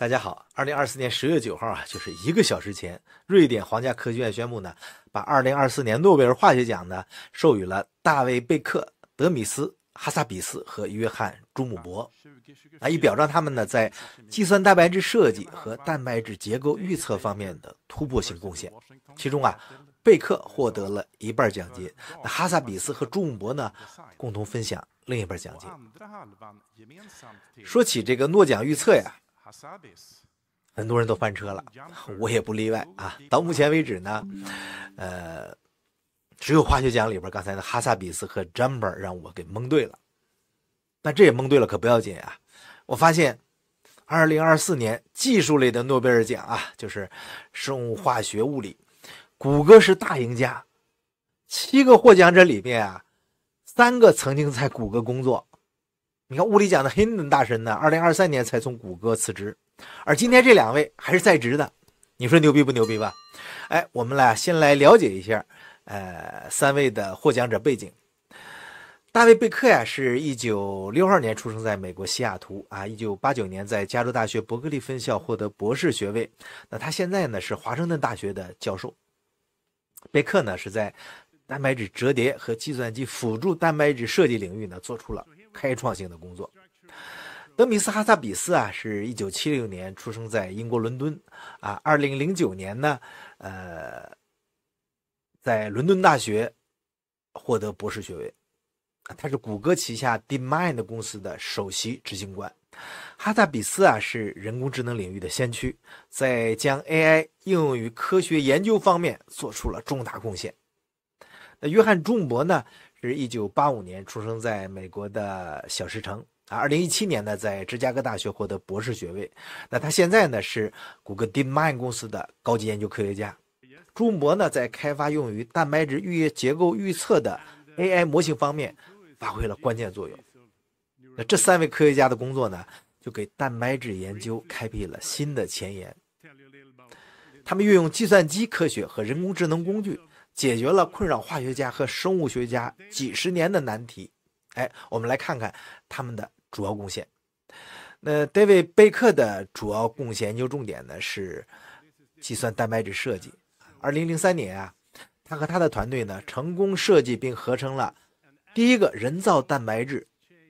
大家好，二零二四年十月九号啊，就是一个小时前，瑞典皇家科学院宣布呢，把二零二四年诺贝尔化学奖呢授予了大卫·贝克、德米斯·哈萨比斯和约翰·朱姆博，啊，以表彰他们呢在计算蛋白质设计和蛋白质结构预测方面的突破性贡献。其中啊，贝克获得了一半奖金，那哈萨比斯和朱姆博呢共同分享另一半奖金。说起这个诺奖预测呀。哈萨比斯，很多人都翻车了，我也不例外啊。到目前为止呢，呃，只有化学奖里边刚才的哈萨比斯和 Jumper 让我给蒙对了，但这也蒙对了可不要紧啊。我发现，2024年技术类的诺贝尔奖啊，就是生物化学、物理，谷歌是大赢家。七个获奖者里面啊，三个曾经在谷歌工作。你看，物理奖的 Hinton 大神呢，二零二三年才从谷歌辞职，而今天这两位还是在职的，你说牛逼不牛逼吧？哎，我们来先来了解一下，呃，三位的获奖者背景。大卫贝克呀，是一九六二年出生在美国西雅图啊，一九八九年在加州大学伯克利分校获得博士学位，那他现在呢是华盛顿大学的教授。贝克呢是在蛋白质折叠和计算机辅助蛋白质设计领域呢做出了。开创性的工作。德米斯·哈萨比斯啊，是一九七六年出生在英国伦敦，啊，二零零九年呢，呃，在伦敦大学获得博士学位。他是谷歌旗下 DeepMind 公司的首席执行官。哈萨比斯啊，是人工智能领域的先驱，在将 AI 应用于科学研究方面做出了重大贡献。那约翰·仲博呢？是一九八五年出生在美国的小石城啊，二零一七年呢，在芝加哥大学获得博士学位。那他现在呢，是谷歌 DeepMind 公司的高级研究科学家。朱摩呢，在开发用于蛋白质预结构预测的 AI 模型方面发挥了关键作用。那这三位科学家的工作呢，就给蛋白质研究开辟了新的前沿。他们运用计算机科学和人工智能工具。解决了困扰化学家和生物学家几十年的难题。哎，我们来看看他们的主要贡献。那戴维贝克的主要贡献研究重点呢是计算蛋白质设计。二零零三年啊，他和他的团队呢成功设计并合成了第一个人造蛋白质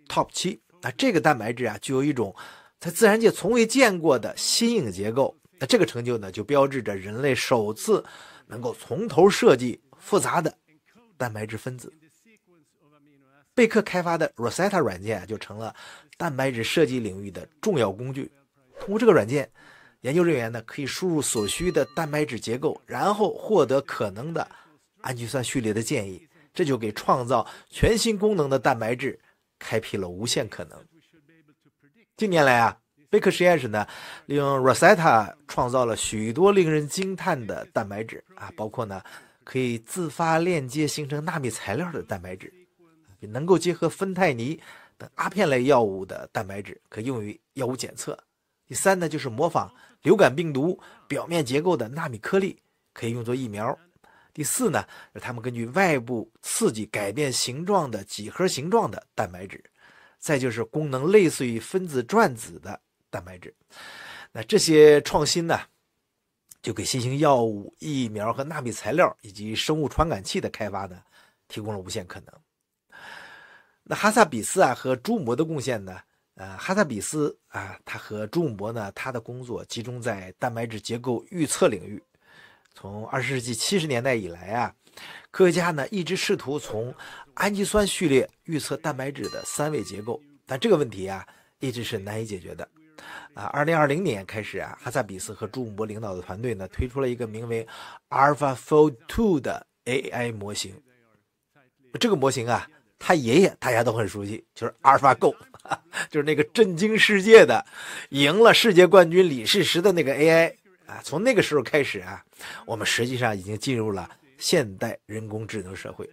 TOP 七。那这个蛋白质啊具有一种在自然界从未见过的新颖结构。那这个成就呢就标志着人类首次。能够从头设计复杂的蛋白质分子，贝克开发的 Rosetta 软件就成了蛋白质设计领域的重要工具。通过这个软件，研究人员呢可以输入所需的蛋白质结构，然后获得可能的氨基酸序列的建议。这就给创造全新功能的蛋白质开辟了无限可能。近年来啊。贝克实验室呢，利用 Rosetta 创造了许多令人惊叹的蛋白质啊，包括呢可以自发链接形成纳米材料的蛋白质，能够结合芬太尼等阿片类药物的蛋白质，可用于药物检测。第三呢，就是模仿流感病毒表面结构的纳米颗粒，可以用作疫苗。第四呢，是他们根据外部刺激改变形状的几何形状的蛋白质。再就是功能类似于分子转子的。蛋白质，那这些创新呢，就给新型药物、疫苗和纳米材料以及生物传感器的开发呢，提供了无限可能。那哈萨比斯啊和朱姆博的贡献呢？呃，哈萨比斯啊，他和朱姆博呢，他的工作集中在蛋白质结构预测领域。从二十世纪七十年代以来啊，科学家呢一直试图从氨基酸序列预测蛋白质的三维结构，但这个问题啊一直是难以解决的。啊，二零二零年开始啊，哈萨比斯和朱姆博领导的团队呢，推出了一个名为 a l p h a f o l d Two 的 AI 模型。这个模型啊，他爷爷大家都很熟悉，就是 AlphaGo，就是那个震惊世界的、赢了世界冠军李世石的那个 AI。啊，从那个时候开始啊，我们实际上已经进入了现代人工智能社会。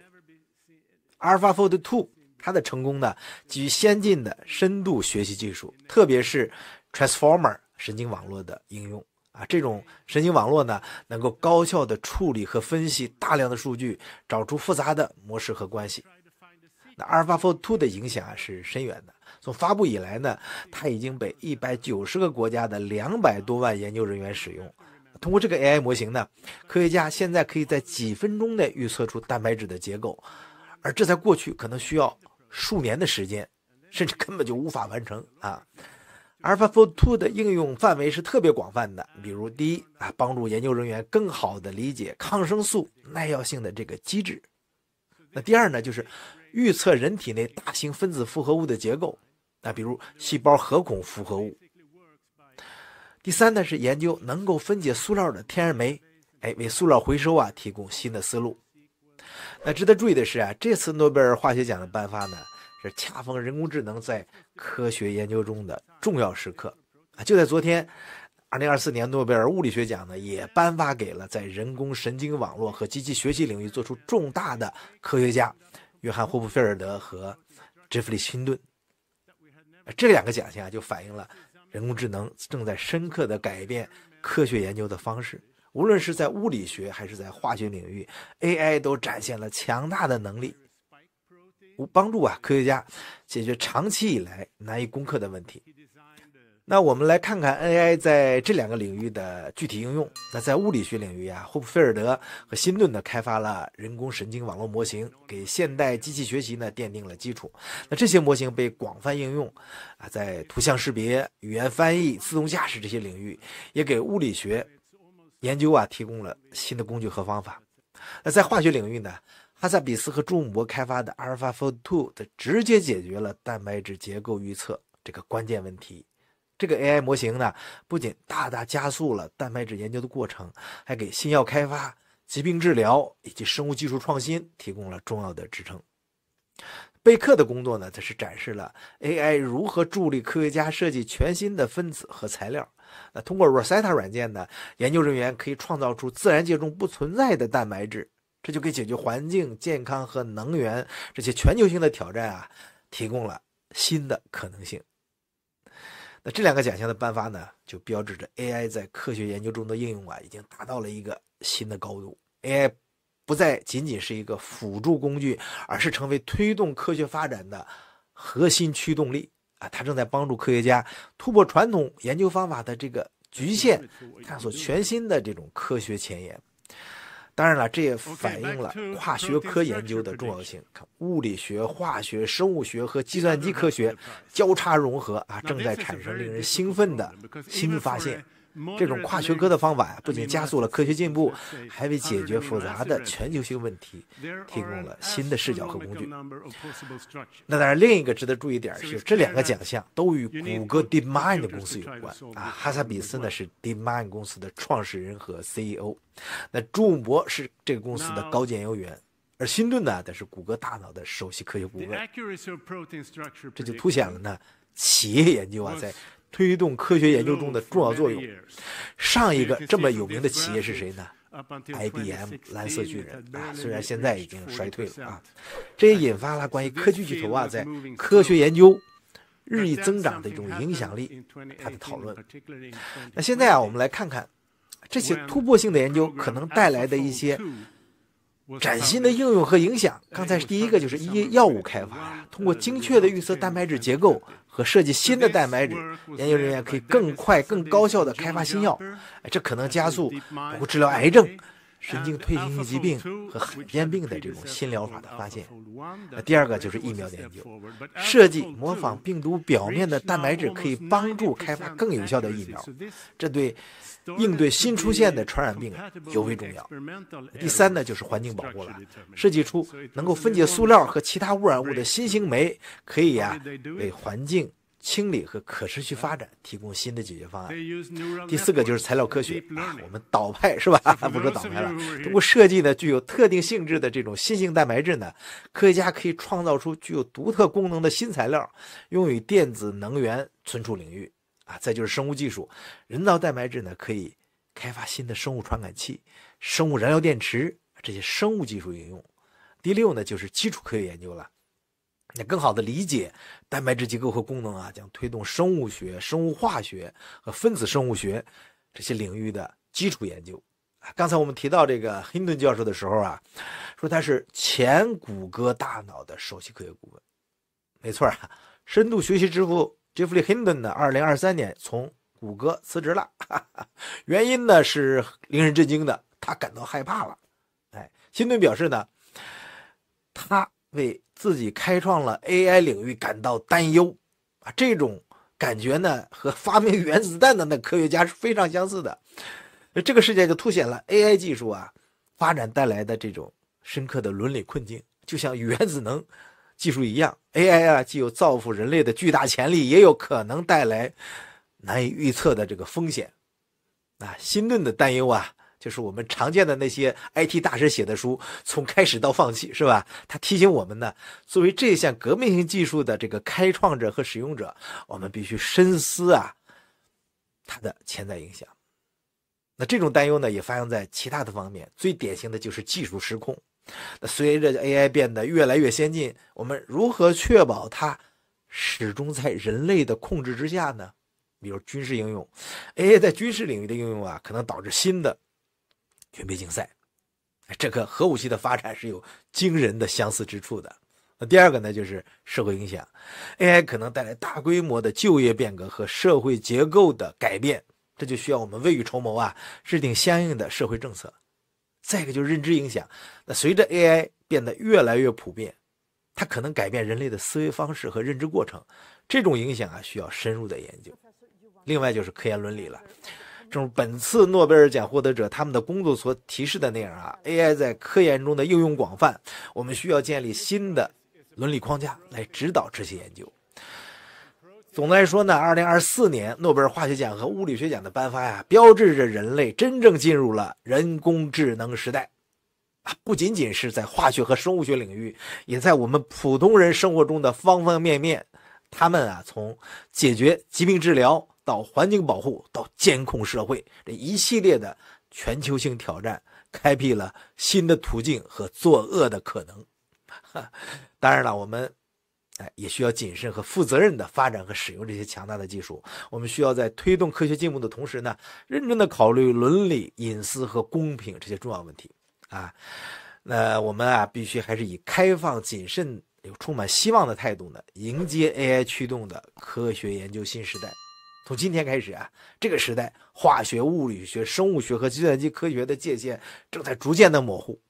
a l p h a f o l d Two。它的成功呢，基于先进的深度学习技术，特别是。Transformer 神经网络的应用啊，这种神经网络呢，能够高效的处理和分析大量的数据，找出复杂的模式和关系。那 AlphaFold Two 的影响啊是深远的，从发布以来呢，它已经被一百九十个国家的两百多万研究人员使用。通过这个 AI 模型呢，科学家现在可以在几分钟内预测出蛋白质的结构，而这在过去可能需要数年的时间，甚至根本就无法完成啊。a l p h a f o l d Two 的应用范围是特别广泛的，比如第一啊，帮助研究人员更好地理解抗生素耐药性的这个机制；那第二呢，就是预测人体内大型分子复合物的结构，那比如细胞核孔复合物；第三呢，是研究能够分解塑料的天然酶，哎，为塑料回收啊提供新的思路。那值得注意的是啊，这次诺贝尔化学奖的颁发呢。是恰逢人工智能在科学研究中的重要时刻啊！就在昨天，2024年诺贝尔物理学奖呢，也颁发给了在人工神经网络和机器学习领域做出重大的科学家约翰·霍普菲尔德和杰弗里·辛顿。这两个奖项啊，就反映了人工智能正在深刻的改变科学研究的方式。无论是在物理学还是在化学领域，AI 都展现了强大的能力。帮助啊，科学家解决长期以来难以攻克的问题。那我们来看看 AI 在这两个领域的具体应用。那在物理学领域啊，霍普菲尔德和辛顿的开发了人工神经网络模型，给现代机器学习呢奠定了基础。那这些模型被广泛应用啊，在图像识别、语言翻译、自动驾驶这些领域，也给物理学研究啊提供了新的工具和方法。那在化学领域呢？哈萨比斯和朱姆伯开发的 AlphaFold2 的直接解决了蛋白质结构预测这个关键问题。这个 AI 模型呢，不仅大大加速了蛋白质研究的过程，还给新药开发、疾病治疗以及生物技术创新提供了重要的支撑。贝克的工作呢，则是展示了 AI 如何助力科学家设计全新的分子和材料。那通过 Rosetta 软件呢，研究人员可以创造出自然界中不存在的蛋白质。这就给解决环境、健康和能源这些全球性的挑战啊，提供了新的可能性。那这两个奖项的颁发呢，就标志着 AI 在科学研究中的应用啊，已经达到了一个新的高度。AI 不再仅仅是一个辅助工具，而是成为推动科学发展的核心驱动力啊！它正在帮助科学家突破传统研究方法的这个局限，探索全新的这种科学前沿。当然了，这也反映了跨学科研究的重要性。看，物理学、化学、生物学和计算机科学交叉融合啊，正在产生令人兴奋的新发现。这种跨学科的方法不仅加速了科学进步，还为解决复杂的全球性问题提供了新的视角和工具。那当然，另一个值得注意点是，这两个奖项都与谷歌 DeepMind 公司有关啊。哈萨比斯呢是 DeepMind 公司的创始人和 CEO，那朱永博是这个公司的高检研究员，而辛顿呢则是谷歌大脑的首席科学顾问。这就凸显了呢企业研究啊在。推动科学研究中的重要作用。上一个这么有名的企业是谁呢？IBM 蓝色巨人啊，虽然现在已经衰退了啊，这也引发了关于科技巨头啊在科学研究日益增长的一种影响力它的讨论。那现在啊，我们来看看这些突破性的研究可能带来的一些。崭新的应用和影响。刚才第一个就是一药物开发呀，通过精确的预测蛋白质结构和设计新的蛋白质，研究人员可以更快、更高效地开发新药。这可能加速包括治疗癌症、神经退行性疾病和罕见病的这种新疗法的发现。那第二个就是疫苗研究，设计模仿病毒表面的蛋白质可以帮助开发更有效的疫苗。这对。应对新出现的传染病啊，尤为重要。第三呢，就是环境保护了。设计出能够分解塑料和其他污染物的新型酶，可以啊，为环境清理和可持续发展提供新的解决方案。第四个就是材料科学。啊，我们倒派是吧？不如倒派了。通过设计呢，具有特定性质的这种新型蛋白质呢，科学家可以创造出具有独特功能的新材料，用于电子能源存储领域。啊，再就是生物技术，人造蛋白质呢可以开发新的生物传感器、生物燃料电池这些生物技术应用。第六呢就是基础科学研究了，那更好的理解蛋白质结构和功能啊，将推动生物学生物化学和分子生物学这些领域的基础研究。啊，刚才我们提到这个亨顿教授的时候啊，说他是前谷歌大脑的首席科学顾问，没错啊，深度学习之父。Jeffrey Hinton 呢？二零二三年从谷歌辞职了，哈哈原因呢是令人震惊的，他感到害怕了。哎，辛顿表示呢，他为自己开创了 AI 领域感到担忧啊，这种感觉呢和发明原子弹的那科学家是非常相似的。这个世界就凸显了 AI 技术啊发展带来的这种深刻的伦理困境，就像原子能。技术一样，AI 啊，既有造福人类的巨大潜力，也有可能带来难以预测的这个风险。啊，新顿的担忧啊，就是我们常见的那些 IT 大师写的书，从开始到放弃，是吧？他提醒我们呢，作为这项革命性技术的这个开创者和使用者，我们必须深思啊，它的潜在影响。那这种担忧呢，也发生在其他的方面，最典型的就是技术失控。那随着 AI 变得越来越先进，我们如何确保它始终在人类的控制之下呢？比如军事应用，AI 在军事领域的应用啊，可能导致新的军备竞赛，这个核武器的发展是有惊人的相似之处的。那第二个呢，就是社会影响，AI 可能带来大规模的就业变革和社会结构的改变，这就需要我们未雨绸缪啊，制定相应的社会政策。再一个就是认知影响，那随着 AI 变得越来越普遍，它可能改变人类的思维方式和认知过程，这种影响啊需要深入的研究。另外就是科研伦理了，正如本次诺贝尔奖获得者他们的工作所提示的那样啊，AI 在科研中的应用广泛，我们需要建立新的伦理框架来指导这些研究。总的来说呢，二零二四年诺贝尔化学奖和物理学奖的颁发呀，标志着人类真正进入了人工智能时代，啊，不仅仅是在化学和生物学领域，也在我们普通人生活中的方方面面。他们啊，从解决疾病治疗到环境保护，到监控社会这一系列的全球性挑战，开辟了新的途径和作恶的可能。当然了，我们。哎，也需要谨慎和负责任的发展和使用这些强大的技术。我们需要在推动科学进步的同时呢，认真的考虑伦理、隐私和公平这些重要问题。啊，那我们啊，必须还是以开放、谨慎又充满希望的态度呢，迎接 AI 驱动的科学研究新时代。从今天开始啊，这个时代，化学、物理学、生物学和计算机科学的界限正在逐渐的模糊。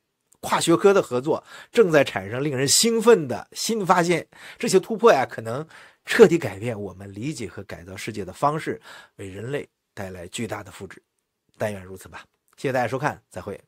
跨学科的合作正在产生令人兴奋的新发现，这些突破呀，可能彻底改变我们理解和改造世界的方式，为人类带来巨大的福祉。但愿如此吧。谢谢大家收看，再会。